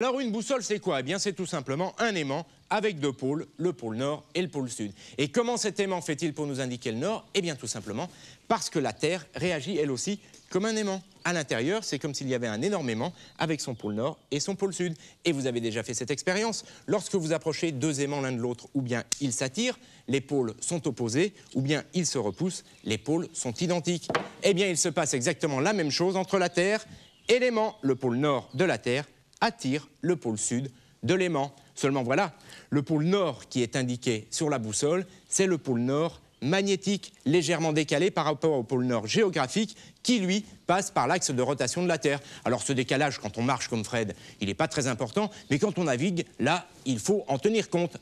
Alors une boussole, c'est quoi Eh bien c'est tout simplement un aimant avec deux pôles, le pôle nord et le pôle sud. Et comment cet aimant fait-il pour nous indiquer le nord Eh bien tout simplement parce que la Terre réagit elle aussi comme un aimant. À l'intérieur, c'est comme s'il y avait un énorme aimant avec son pôle nord et son pôle sud. Et vous avez déjà fait cette expérience. Lorsque vous approchez deux aimants l'un de l'autre, ou bien ils s'attirent, les pôles sont opposés, ou bien ils se repoussent, les pôles sont identiques. Eh bien, il se passe exactement la même chose entre la Terre et l'aimant, le pôle nord de la Terre attire le pôle sud de l'aimant. Seulement voilà, le pôle nord qui est indiqué sur la boussole, c'est le pôle nord magnétique, légèrement décalé par rapport au pôle nord géographique, qui lui passe par l'axe de rotation de la Terre. Alors ce décalage, quand on marche comme Fred, il n'est pas très important, mais quand on navigue, là, il faut en tenir compte.